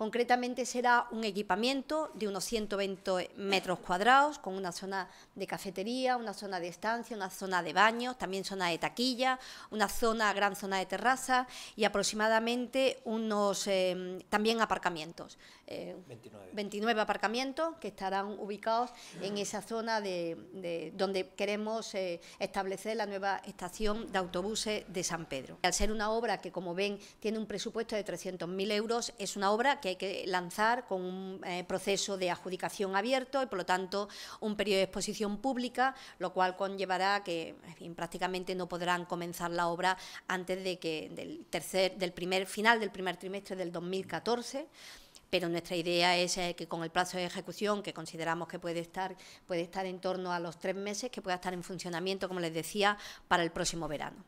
Concretamente será un equipamiento de unos 120 metros cuadrados con una zona de cafetería, una zona de estancia, una zona de baños, también zona de taquilla, una zona, gran zona de terraza y aproximadamente unos eh, también aparcamientos. 29. Eh, aparcamientos que estarán ubicados en esa zona de, donde queremos eh, establecer la nueva estación de autobuses de San Pedro. Al ser una obra que, como ven, tiene un presupuesto de 300.000 euros, es una obra que que lanzar con un eh, proceso de adjudicación abierto y, por lo tanto, un periodo de exposición pública, lo cual conllevará que prácticamente no podrán comenzar la obra antes de que del tercer, del primer final del primer trimestre del 2014 pero nuestra idea es eh, que con el plazo de ejecución, que consideramos que puede estar, puede estar en torno a los tres meses, que pueda estar en funcionamiento, como les decía, para el próximo verano.